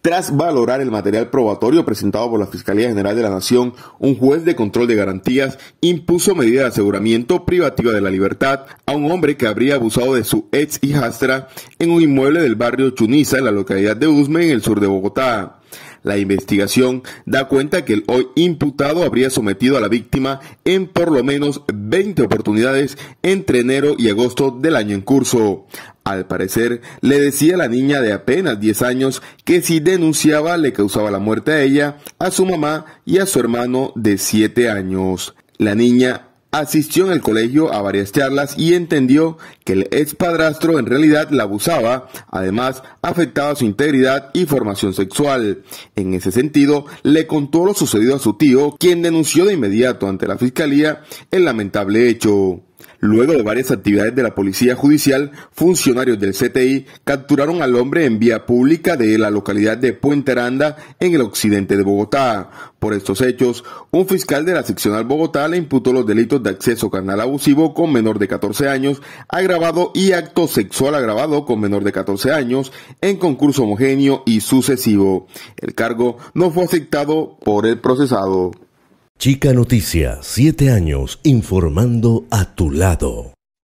Tras valorar el material probatorio presentado por la Fiscalía General de la Nación, un juez de control de garantías impuso medida de aseguramiento privativa de la libertad a un hombre que habría abusado de su ex hijastra en un inmueble del barrio Chuniza, en la localidad de Usme, en el sur de Bogotá. La investigación da cuenta que el hoy imputado habría sometido a la víctima en por lo menos 20 oportunidades entre enero y agosto del año en curso. Al parecer, le decía a la niña de apenas 10 años que si denunciaba le causaba la muerte a ella, a su mamá y a su hermano de 7 años. La niña asistió en el colegio a varias charlas y entendió que el ex padrastro en realidad la abusaba, además afectaba su integridad y formación sexual. En ese sentido, le contó lo sucedido a su tío, quien denunció de inmediato ante la fiscalía el lamentable hecho. Luego de varias actividades de la Policía Judicial, funcionarios del CTI capturaron al hombre en vía pública de la localidad de Puente Aranda, en el occidente de Bogotá. Por estos hechos, un fiscal de la seccional Bogotá le imputó los delitos de acceso carnal abusivo con menor de 14 años, agravado y acto sexual agravado con menor de 14 años en concurso homogéneo y sucesivo. El cargo no fue aceptado por el procesado. Chica Noticia, 7 años informando a tu lado.